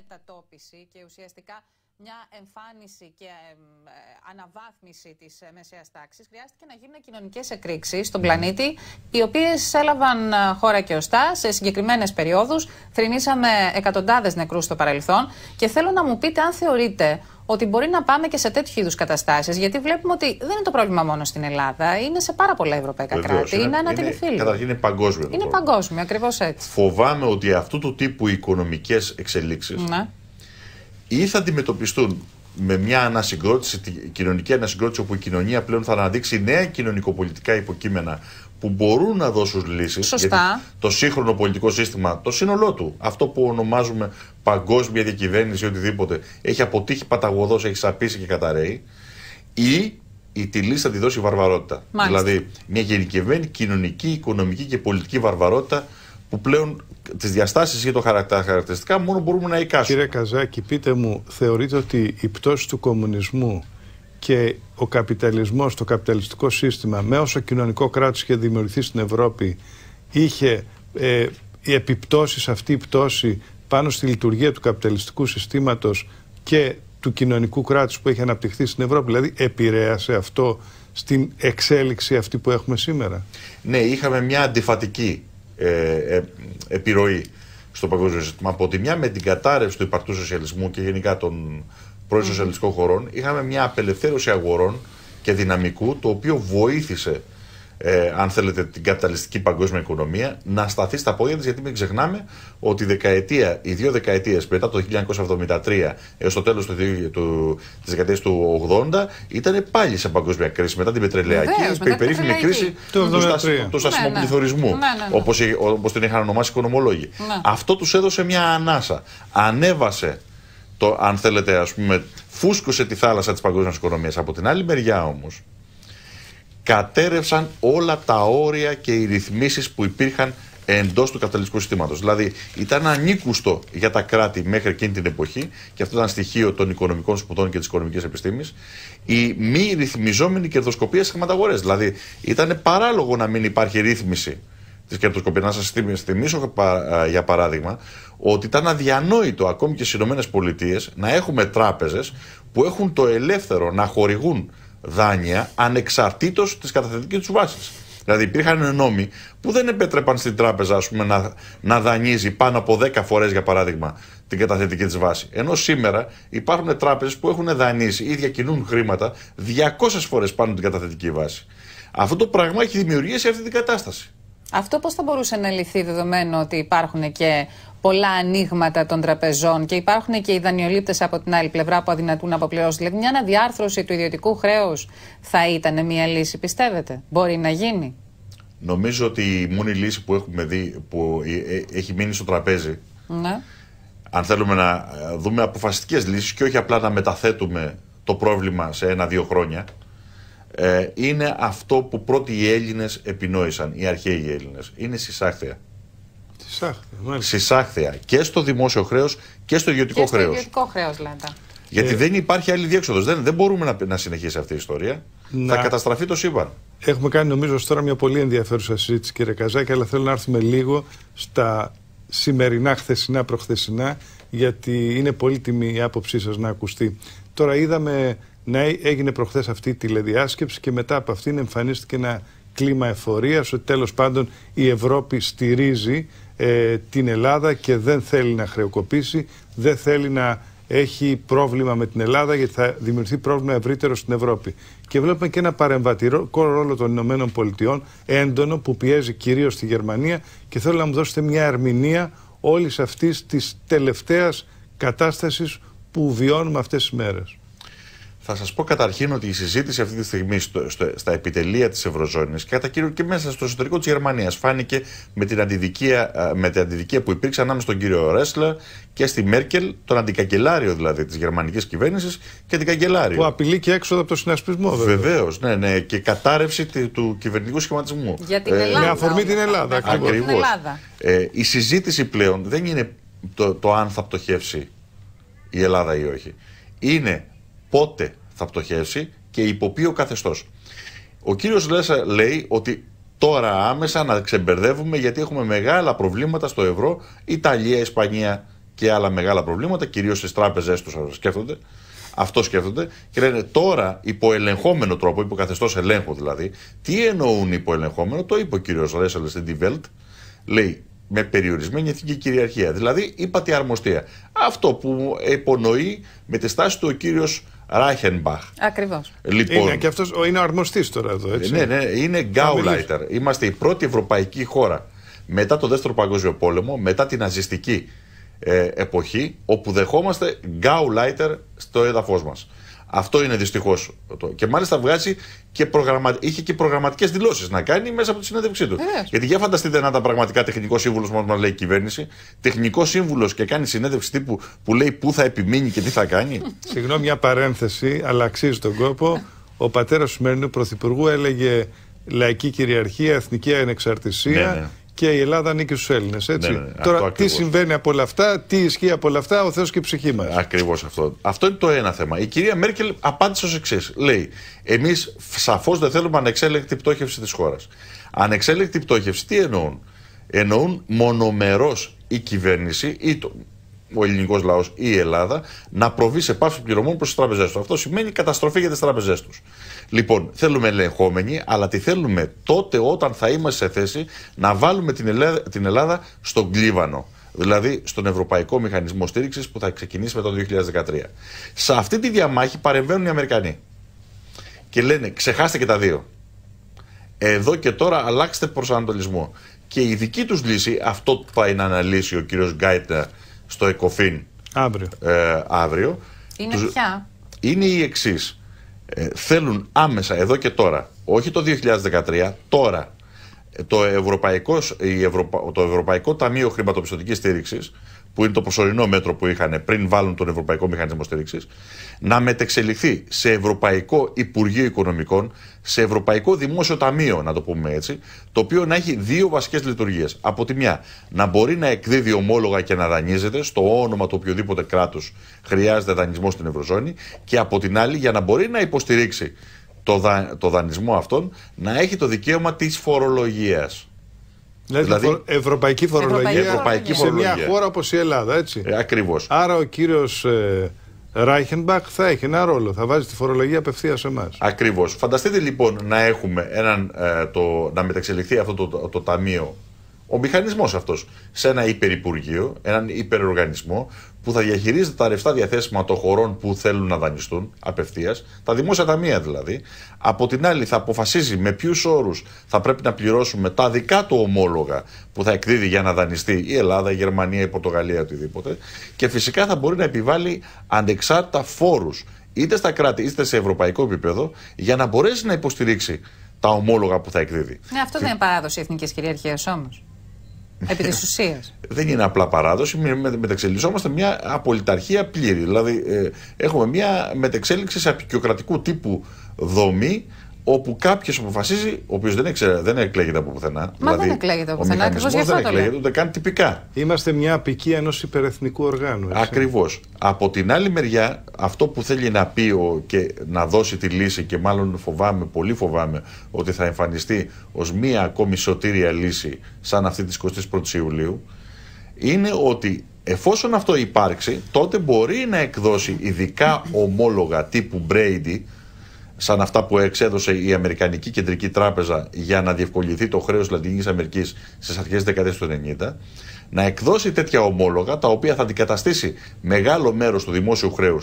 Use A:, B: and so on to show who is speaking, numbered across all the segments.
A: μετατόπιση και ουσιαστικά μια εμφάνιση και ε, αναβάθμιση της ε, μεσαίας τάξης. χρειάστηκε να γίνουν κοινωνικές εκρήξεις στον πλανήτη, οι οποίες έλαβαν ε, χώρα και οστά σε συγκεκριμένες περιόδους, θρυνήσαμε εκατοντάδες νεκρούς στο παρελθόν και θέλω να μου πείτε αν θεωρείτε ότι μπορεί να πάμε και σε τέτοιου είδους καταστάσεις. Γιατί βλέπουμε ότι δεν είναι το πρόβλημα μόνο στην Ελλάδα, είναι σε πάρα πολλά ευρωπαϊκά Βεβαίως, κράτη. Είναι ανατελειφίλη. Καταρχήν
B: είναι παγκόσμιο. Είναι
A: παγκόσμιο, ακριβώς έτσι.
B: Φοβάμαι ότι αυτού του τύπου οικονομικές εξελίξεις ναι ή θα αντιμετωπιστούν με μια ανασυγκρότηση, κοινωνική ανασυγκρότηση, όπου η κοινωνία πλέον θα αναδείξει νέα κοινωνικοπολιτικά υποκείμενα που μπορούν να δώσουν λύσεις. Σωστά. το σύγχρονο πολιτικό σύστημα, το σύνολό του, αυτό που ονομάζουμε παγκόσμια διακυβέρνηση ή οτιδήποτε, έχει αποτύχει παταγωδός, έχει σαπίσει και καταραίει. Ή η τη λύση θα τη δώσει η βαρβαρότητα. Μάλιστα. Δηλαδή, μια γενικευμένη κοινωνική, οικονομική και πολιτική βαρβαρότητα που πλέον τις διαστάσεις και το τα χαρακτηριστικά μόνο μπορούμε να εικάσουμε.
C: Κύριε Καζάκη, πείτε μου, θεωρείτε ότι η πτώση του κομμουνισμού και ο καπιταλισμός, το καπιταλιστικό σύστημα με όσο κοινωνικό κράτος είχε δημιουργηθεί στην Ευρώπη είχε ε, επιπτώσεις αυτή η πτώση πάνω στη λειτουργία του καπιταλιστικού συστήματος και του κοινωνικού κράτους που έχει αναπτυχθεί στην Ευρώπη, δηλαδή επηρέασε αυτό στην εξέλιξη αυτή που έχουμε σήμερα.
B: Ναι, είχαμε μια αντιφατική ε, ε, επιρροή στο παγκόσμιο σύστημα. Από τη μια, με την κατάρρευση του υπαρτού σοσιαλισμού και γενικά των πρώην σοσιαλιστικών χωρών, είχαμε μια απελευθέρωση αγορών και δυναμικού, το οποίο βοήθησε ε, αν θέλετε, την καπιταλιστική παγκόσμια οικονομία, να σταθεί στα πόδια της, γιατί μην ξεχνάμε ότι δεκαετία, οι δύο δεκαετίες μετά το 1973 έως το τέλος του, του, της δεκαετίας του 80 ήταν πάλι σε παγκόσμια κρίση. Μετά την πετρελαϊκή, η περίφημη κρίση του, του, του στασιμοπληθωρισμού, ναι, ναι, ναι, ναι. όπως την είχαν ονομάσει οι οικονομολόγοι. Αυτό τους έδωσε μια ανάσα. Ανέβασε το, αν θέλετε, ας πούμε, φούσκωσε τη θάλασσα της παγκόσμιας οικονομίας. Από την άλλη μεριά όμως, κατέρευσαν όλα τα όρια και οι ρυθμίσεις που υπήρχαν εντός του καπιταλιστικού συστήματος. Δηλαδή, ήταν ανίκουστο για τα κράτη μέχρι εκείνη την εποχή, και αυτό ήταν στοιχείο των οικονομικών σπουδών και της οικονομικής επιστήμης, η μη ρυθμιζόμενη κερδοσκοπία στι χρηματαγορές. Δηλαδή, ήταν παράλογο να μην υπάρχει ρύθμιση της κερδοσκοπίας. Να σας θυμίσω, για παράδειγμα, ότι ήταν αδιανόητο ακόμη και στις ΗΠΑ να έχουμε τράπεζες που έχουν το ελεύθερο να χορηγούν δάνεια ανεξαρτήτως της καταθετικής τους βάσης. Δηλαδή υπήρχαν νόμοι που δεν επέτρεπαν στην τράπεζα ας πούμε, να, να δανείζει πάνω από 10 φορές για παράδειγμα την καταθετική της βάση. Ενώ σήμερα υπάρχουν τράπεζες που έχουν δανείσει ή διακινούν χρήματα 200 φορές πάνω την καταθετική βάση. Αυτό το πράγμα έχει δημιουργήσει αυτή την κατάσταση.
A: Αυτό πώς θα μπορούσε να λυθεί δεδομένου ότι υπάρχουν και πολλά ανοίγματα των τραπεζών και υπάρχουν και οι δανειολήπτες από την άλλη πλευρά που αδυνατούν να αποπληρώσουν. Δηλαδή μια αναδιάρθρωση του ιδιωτικού χρέους θα ήταν μια λύση πιστεύετε. Μπορεί να γίνει.
B: Νομίζω ότι η μόνη λύση που έχουμε δει που ε, ε, έχει μείνει στο τραπέζι ναι. αν θέλουμε να δούμε αποφασιστικές λύσεις και όχι απλά να μεταθέτουμε το πρόβλημα σε ένα-δύο χρόνια ε, είναι αυτό που πρώτοι οι Έλληνες επινόησαν, οι αρχαίοι Έλληνες. Είναι συσάχθεια. Συσάχθεια, και στο δημόσιο χρέος και στο ιδιωτικό χρέο. Και στο
A: ιδιωτικό χρέος, λέτε.
B: Γιατί ε, δεν υπάρχει άλλη διέξοδος. Δεν, δεν μπορούμε να, να συνεχίσει αυτή η ιστορία. Θα καταστραφεί το σύμπαν.
C: Έχουμε κάνει νομίζω τώρα μια πολύ ενδιαφέρουσα συζήτηση, κύριε Καζάκη, αλλά θέλω να έρθουμε λίγο στα σημερινά, χθεσινά, προχθεσινά, γιατί είναι πολύτιμη η άποψή σας να ακουστεί. Τώρα είδαμε ναι, έγινε προχθές αυτή η τηλεδιάσκεψη και μετά από αυτήν εμφανίστηκε ένα κλίμα εφορίας ότι τέλος πάντων η Ευρώπη στηρίζει ε, την Ελλάδα και δεν θέλει να χρεοκοπήσει, δεν θέλει να έχει πρόβλημα με την Ελλάδα γιατί θα δημιουργηθεί πρόβλημα ευρύτερο στην Ευρώπη. Και βλέπουμε και ένα παρεμβατικό ρόλο των Ηνωμένων Πολιτειών, έντονο, που πιέζει κυρίως τη Γερμανία. Και θέλω να μου δώσετε μια ερμηνεία όλης αυτής της τελευταίας κατάστασης που βιώνουμε αυτές τις μέρες.
B: Θα σας πω καταρχήν ότι η συζήτηση αυτή τη στιγμή στα επιτελεία της και κατά κύριο και μέσα στο εσωτερικό της Γερμανίας, φάνηκε με την αντιδικία, με την αντιδικία που υπήρξε ανάμεσα στον κύριο Ρέσλερ και στη Μέρκελ, τον αντικαγκελάριο δηλαδή της γερμανικής κυβέρνησης και την καγκελάριο. Που απειλεί και έξοδο από το συνασπισμό, βέβαια. Βεβαίως, ναι, ναι, και κατάρρευση του κυβερνητικού σχηματισμού. Για την ε, Ελλάδα. Ε, με αφορμή την Ελλάδα, ακριβώ. Ε, η συζήτηση πλέον δεν είναι το, το αν θα πτωχεύσει η Ελλάδα ή όχι. Είναι πότε θα πτωχεύσει και υπό ο καθεστώς. Ο κύριος Λέσσα λέει ότι τώρα άμεσα να ξεμπερδεύουμε γιατί έχουμε μεγάλα προβλήματα στο ευρώ, Ιταλία, Ισπανία και άλλα μεγάλα προβλήματα, κυρίως στις τράπεζέ τους σκέφτονται. Αυτό σκέφτονται και λένε τώρα υπό τρόπο, υπό καθεστώς ελέγχου δηλαδή. Τι εννοούν υπό το είπε ο κύριος Ρέσσελ στην Λέει με περιορισμένη εθνική κυριαρχία. Δηλαδή, είπατε αρμοστία. Αυτό που υπονοεί με τη στάση του ο κύριος Ράχενμπαχ.
A: Ακριβώς. Λοιπόν, είναι
B: και αυτός, είναι ο αρμοστής τώρα εδώ, έτσι. Ναι, ναι, είναι γκάουλαϊτερ. Είμαστε η πρώτη ευρωπαϊκή χώρα μετά το Δεύτερο Παγκόσμιο Πόλεμο, μετά την ναζιστική ε, εποχή, όπου δεχόμαστε γκάουλαϊτερ στο έδαφος μας. Αυτό είναι δυστυχώς. Και μάλιστα βγάζει και προγραμμα... είχε και προγραμματικές δηλώσεις να κάνει μέσα από τη συνέντευξή του. Γιατί για φανταστείτε να ήταν πραγματικά τεχνικό σύμβουλος, όπω να λέει η κυβέρνηση, τεχνικό σύμβουλος και κάνει συνέντευξη τύπου που λέει πού θα επιμείνει και τι θα κάνει.
C: Συγγνώμη, μια παρένθεση, αλλά αξίζει τον κόπο. Ο πατέρας του σημερινού πρωθυπουργού έλεγε λαϊκή κυριαρχία, εθνική ανεξαρτησία. Ναι, ναι και η Ελλάδα ανήκει στους Έλληνες. Ναι, ναι, ναι, Τώρα, τι ακριβώς. συμβαίνει από όλα αυτά, τι ισχύει από όλα αυτά, ο Θεός και η
B: ψυχή μας. Ακριβώς αυτό. Αυτό είναι το ένα θέμα. Η κυρία Μέρκελ απάντησε ως εξής. Λέει: Εμείς σαφώς δεν θέλουμε ανεξέλεγκτη πτώχευση της χώρας. Ανεξέλεγκτη πτώχευση τι εννοούν. Εννοούν μονομερός η κυβέρνηση ή το, ο ελληνικός λαός ή η Ελλάδα να προβεί σε πάυση πληρωμών προς τις τράπεζές τους. Αυτό σημαίνει καταστροφή για τις τράπεζές τους. Λοιπόν, θέλουμε ελεγχόμενη, αλλά τη θέλουμε τότε όταν θα είμαστε σε θέση να βάλουμε την Ελλάδα, την Ελλάδα στον κλίβανο. Δηλαδή στον Ευρωπαϊκό Μηχανισμό Στήριξης που θα ξεκινήσει μετά το 2013. Σε αυτή τη διαμάχη παρεμβαίνουν οι Αμερικανοί. Και λένε, ξεχάστε και τα δύο. Εδώ και τώρα αλλάξτε προσανατολισμό. Και η δική τους λύση, αυτό που πάει να αναλύσει ο κύριος Γκάιτνερ στο ΕΚΟΦΗΝ αύριο. Ε, αύριο. Είναι Είναι η εξής. Ε, θέλουν άμεσα εδώ και τώρα, όχι το 2013, τώρα το Ευρωπαϊκός, η το Ευρωπαϊκό Ταμείο Χρηματοπιστωτικής Στήριξης που είναι το προσωρινό μέτρο που είχαν πριν βάλουν τον Ευρωπαϊκό Μηχανισμό Στήριξης, να μετεξελιχθεί σε Ευρωπαϊκό Υπουργείο Οικονομικών, σε Ευρωπαϊκό Δημόσιο Ταμείο, να το πούμε έτσι, το οποίο να έχει δύο βασικές λειτουργίες. Από τη μια, να μπορεί να εκδίδει ομόλογα και να δανείζεται στο όνομα του οποιοδήποτε κράτους χρειάζεται δανεισμό στην Ευρωζώνη, και από την άλλη, για να μπορεί να υποστηρίξει το, δα, το δανεισμό αυτόν, να έχει το δικαίωμα της φορολογίας. Δηλαδή, δηλαδή
C: ευρωπαϊκή, φορολογία ευρωπαϊκή σε μια χώρα
B: όπως η Ελλάδα, έτσι. Ε, ακριβώς. Άρα ο
C: κύριος ε, Ράιχενμπαχ θα έχει ένα ρόλο, θα βάζει τη φορολογία απευθείας σε εμάς.
B: Ακριβώς. Φανταστείτε λοιπόν να έχουμε έναν, ε, το, να μεταξελιχθεί αυτό το, το ταμείο ο μηχανισμός αυτός σε ένα υπερυπουργείο, έναν υπεροργανισμό που θα διαχειρίζεται τα ρευστά διαθέσιμα των χωρών που θέλουν να δανειστούν απευθείας, τα δημόσια ταμεία δηλαδή. Από την άλλη, θα αποφασίζει με ποιους όρους θα πρέπει να πληρώσουμε τα δικά του ομόλογα που θα εκδίδει για να δανειστεί η Ελλάδα, η Γερμανία, η Πορτογαλία, οτιδήποτε. Και φυσικά θα μπορεί να επιβάλλει ανεξάρτητα φόρους είτε στα κράτη είτε σε ευρωπαϊκό επίπεδο για να μπορέσει να υποστηρίξει τα ομόλογα που θα εκδίδει.
A: Ναι, αυτό δεν είναι παράδοση εθνικής κυριαρχίας όμως. Επί της ουσίας.
B: Δεν είναι απλά παράδοση. Μεταξελισσόμαστε μια απολυταρχία πλήρη. Δηλαδή, ε, έχουμε μια μετεξέλιξη σε απεικιοκρατικού τύπου δομή όπου κάποιος αποφασίζει, ο οποίος δεν, δεν εκλέγεται από πουθενά. Μα δηλαδή, δεν εκλέγεται
A: από πουθενά. γι' αυτό. δεν εκλέγεται
B: ούτε καν τυπικά.
C: Είμαστε μια απικία ενός υπερεθνικού οργάνου. Ακριβώς.
B: Από την άλλη μεριά, αυτό που θέλει να πει και να δώσει τη λύση, και μάλλον φοβάμαι, πολύ φοβάμαι, ότι θα εμφανιστεί ως μία ακόμη σωτήρια λύση σαν αυτή της 21η Ιουλίου, είναι ότι εφόσον αυτό υπάρξει, τότε μπορεί να εκδώσει ειδικά ομόλογα τύπου Μπρέιντι, σαν αυτά που εξέδωσε η Αμερικανική Κεντρική Τράπεζα για να διευκολυνθεί το χρέος της Λατινικής Αμερικής στις αρχές της του 90, να εκδώσει τέτοια ομόλογα τα οποία θα αντικαταστήσει μεγάλο μέρος του δημόσιου χρέους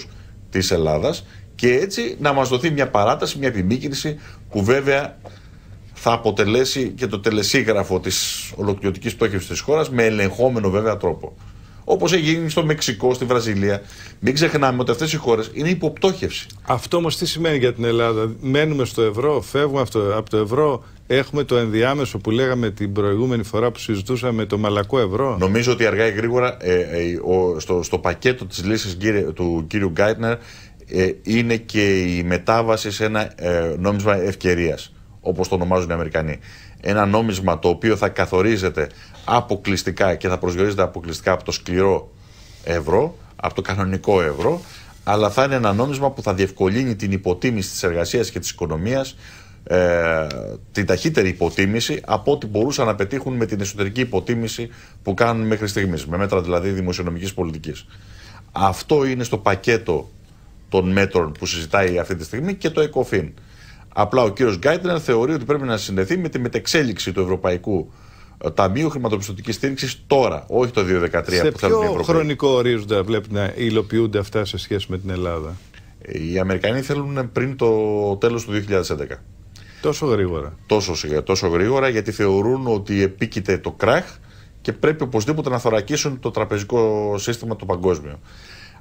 B: τη Ελλάδας και έτσι να μας δοθεί μια παράταση, μια επιμήκυνση που βέβαια θα αποτελέσει και το τελεσίγραφο της ολοκληρωτικής στόχευση της χώρας με ελεγχόμενο βέβαια τρόπο. Όπως έχει γίνει στο Μεξικό, στη Βραζιλία. Μην ξεχνάμε ότι αυτές οι χώρες είναι υποπτώχευση.
C: Αυτό όμως τι σημαίνει για την Ελλάδα. Μένουμε στο ευρώ, φεύγουμε από το ευρώ, Έχουμε το ενδιάμεσο που λέγαμε την προηγούμενη φορά που συζητούσαμε το μαλακό ευρώ. Νομίζω ότι
B: αργά ή γρήγορα ε, ε, ο, στο, στο πακέτο της λύσης του κύριου Γκάιτνερ ε, είναι και η μετάβαση σε ένα ε, νόμισμα ευκαιρίας. Όπως το ονομάζουν οι Αμερικανοί. Ένα νόμισμα το οποίο θα καθορίζεται αποκλειστικά και θα προσδιορίζεται αποκλειστικά από το σκληρό ευρώ, από το κανονικό ευρώ, αλλά θα είναι ένα νόμισμα που θα διευκολύνει την υποτίμηση της εργασίας και της οικονομίας, ε, την ταχύτερη υποτίμηση από ό,τι μπορούσαν να πετύχουν με την εσωτερική υποτίμηση που κάνουν μέχρι στιγμής, με μέτρα δηλαδή δημοσιονομικής πολιτικής. Αυτό είναι στο πακέτο των μέτρων που συζητάει αυτή τη στιγμή και το ΕΚΟΦΗΝ. Απλά ο κύριος Γκάιτνερ θεωρεί ότι πρέπει να συνδεθεί με τη μετεξέλιξη του ευρωπαϊκού ε, Ταμείο Χρηματοπιστωτικής Στήριξης τώρα, όχι το 2013 σε που θέλουν οι Ευρωπαίοι. χρονικό
C: ορίζοντα βλέπει να
B: υλοποιούνται αυτά σε σχέση με την Ελλάδα. Ε, οι Αμερικανοί θέλουν πριν το τέλος του 2011. Τόσο γρήγορα. Τόσο, ε, τόσο γρήγορα γιατί θεωρούν ότι επίκειται το κράχ και πρέπει οπωσδήποτε να θωρακίσουν το τραπεζικό σύστημα το παγκόσμιο.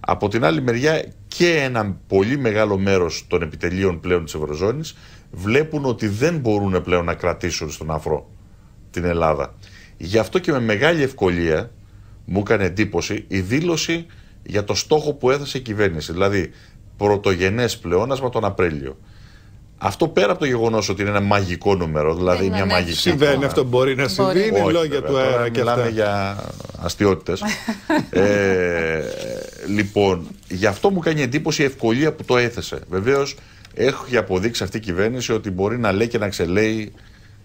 B: Από την άλλη μεριά και ένα πολύ μεγάλο μέρος των επιτελείων πλέον της Ευρωζώνης βλέπουν ότι δεν μπορούν πλέον να κρατήσουν στον αφρό την Ελλάδα. Γι' αυτό και με μεγάλη ευκολία μου έκανε εντύπωση η δήλωση για το στόχο που έθεσε η κυβέρνηση, δηλαδή πρωτογενές πλεόνασμα τον Απρίλιο. Αυτό πέρα από το γεγονός ότι είναι ένα μαγικό νούμερο, δηλαδή ναι, ναι, μια ναι, μαγική. Συμβαίνει αυτό, μπορεί να συμβεί, είναι λόγια του αέρα και αυτά. για αστείωτε. ε, λοιπόν, γι' αυτό μου κάνει εντύπωση η ευκολία που το έθεσε. Βεβαίως, έχει αποδείξει αυτή η κυβέρνηση ότι μπορεί να λέει και να ξελέει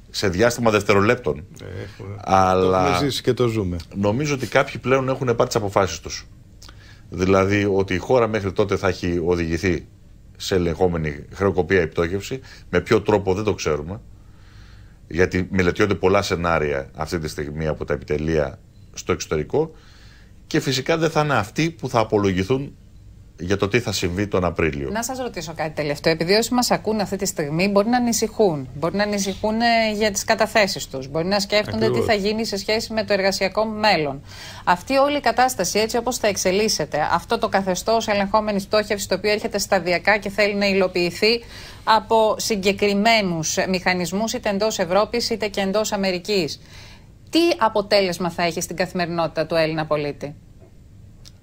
B: σε διάστημα δευτερολέπτων. Ε, Αλλά το ζήσει και το ζούμε. Νομίζω ότι κάποιοι πλέον έχουν πάρει τις αποφάσεις τους. Δηλαδή ότι η χώρα μέχρι τότε θα έχει οδηγηθεί σε ελεγχόμενη χρεοκοπία υπτώχευση. Με ποιο τρόπο δεν το ξέρουμε. Γιατί μελετιώνται πολλά σενάρια αυτή τη στιγμή από τα επιτελεία στο εξωτερικό. Και φυσικά δεν θα είναι αυτοί που θα απολογηθούν για το τι θα συμβεί τον Απρίλιο.
A: Να σας ρωτήσω κάτι τελευταίο. Επειδή όσοι μας ακούν αυτή τη στιγμή μπορεί να ανησυχούν. Μπορεί να ανησυχούν για τις καταθέσεις τους. Μπορεί να σκέφτονται τι θα γίνει σε σχέση με το εργασιακό μέλλον. Αυτή όλη η κατάσταση, έτσι όπως θα εξελίσσεται, αυτό το καθεστώς ελεγχόμενης πτώχευσης, το οποίο έρχεται σταδιακά και θέλει να υλοποιηθεί από συγκεκριμένους μηχανισμούς, είτε εντός Ευρώπης είτε και εντός Αμερικής. Τι αποτέλεσμα θα έχει στην καθημερινότητα του Έλληνα πολίτη.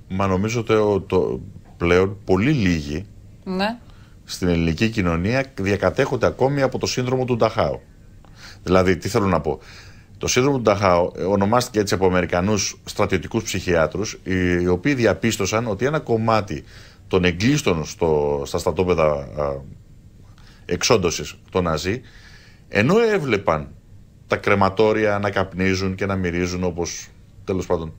B: Μα νομίζω ότι το, πλέον πολύ λίγοι ναι. στην ελληνική κοινωνία διακατέχονται ακόμη από το σύνδρομο του Νταχάου. Δηλαδή, τι θέλω να πω. Το σύνδρομο του Νταχάου ονομάστηκε έτσι από Αμερικανούς στρατιωτικούς ψυχιάτρους, οι οποίοι διαπίστωσαν ότι ένα κομμάτι των εγκλήστων στο, στα στρατόπεδα εξόντωσης των Ναζί, ενώ έβλεπαν τα κρεματόρια να καπνίζουν και να μυρίζουν όπως τέλος πάντων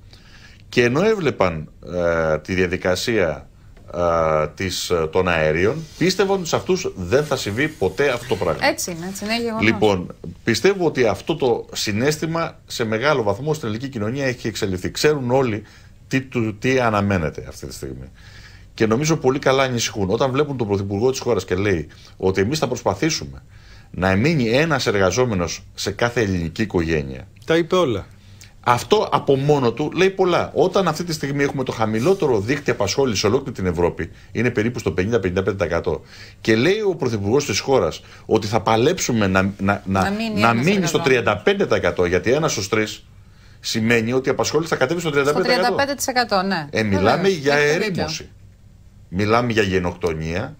B: και ενώ έβλεπαν ε, τη διαδικασία α, της, ε, των αέριων, πίστευαν ότι σε αυτούς δεν θα συμβεί ποτέ αυτό το πράγμα.
A: Έτσι είναι, έτσι είναι γεγονός.
B: Λοιπόν, πιστεύω ότι αυτό το συνέστημα σε μεγάλο βαθμό στην ελληνική κοινωνία έχει εξελιχθεί. Ξέρουν όλοι τι, τι αναμένεται αυτή τη στιγμή. Και νομίζω πολύ καλά ανησυχούν. Όταν βλέπουν τον Πρωθυπουργό της χώρας και λέει ότι εμείς θα προσπαθήσουμε να μείνει ένας εργαζόμενος σε κάθε ελληνική οικογένεια. Τα είπε όλα. Αυτό από μόνο του λέει πολλά. Όταν αυτή τη στιγμή έχουμε το χαμηλότερο δίκτυο απασχόλησης σε ολόκληρη την Ευρώπη, είναι περίπου στο 50-55%, και λέει ο Πρωθυπουργός της χώρας ότι θα παλέψουμε να, να, να, να μείνει, στο 35%, γιατί ένας στους τρεις σημαίνει ότι η απασχόληση θα κατέβει στο 35%. Στο 35%
A: ναι. Ε, μιλάμε για ερήμωση.
B: Μιλάμε για γενοκτονία,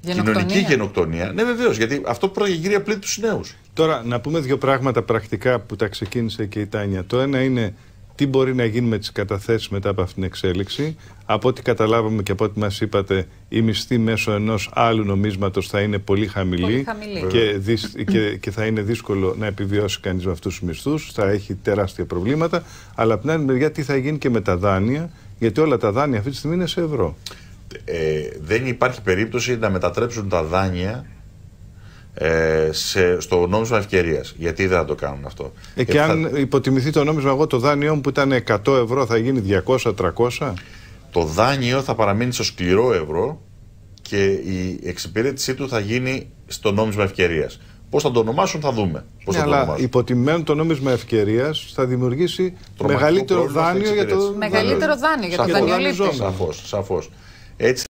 A: γενοκτονία. Κοινωνική
B: γενοκτονία. Ναι, βεβαίως, γιατί αυτό πρόκειται για κύρια του νέους. Τώρα, να πούμε δύο πράγματα πρακτικά που τα ξεκίνησε και η
C: Τάνια. Το ένα είναι τι μπορεί να γίνει με τις καταθέσεις μετά από αυτήν την εξέλιξη. Από ό,τι καταλάβαμε και από ό,τι μας είπατε, η μισθή μέσω ενός άλλου νομίσματος θα είναι πολύ χαμηλή, πολύ χαμηλή. Και, δυσ, και, και, θα είναι δύσκολο να επιβιώσει κανείς με αυτούς τους μισθούς, θα έχει τεράστια προβλήματα. Αλλά από την άλλη μεριά τι θα γίνει και με τα δάνεια, γιατί όλα τα δάνεια αυτή τη στιγμή είναι σε
B: ευρώ. Ε, δεν υπάρχει περίπτωση να μετατρέψουν τα δάνεια ε, σε, στο νόμισμα ευκαιρίας. Γιατί δεν θα το κάνουν αυτό. Ε, και αν θα... υποτιμηθεί το νόμισμα, εγώ το δάνειό μου που ήταν 100 ευρώ θα γίνει 200-300. Το δάνειο θα παραμείνει στο σκληρό ευρώ και η εξυπηρέτησή του θα γίνει στο νόμισμα ευκαιρίας. Πώς θα το ονομάσουν, θα δούμε. Πώς ναι, θα αλλά
C: το το νόμισμα ευκαιρίας θα δημιουργήσει μεγαλύτερο δάνειο για το. Μεγαλύτερο δάνειο για το δανειολήπτη. Σαφώς, σαφώς. Έτσι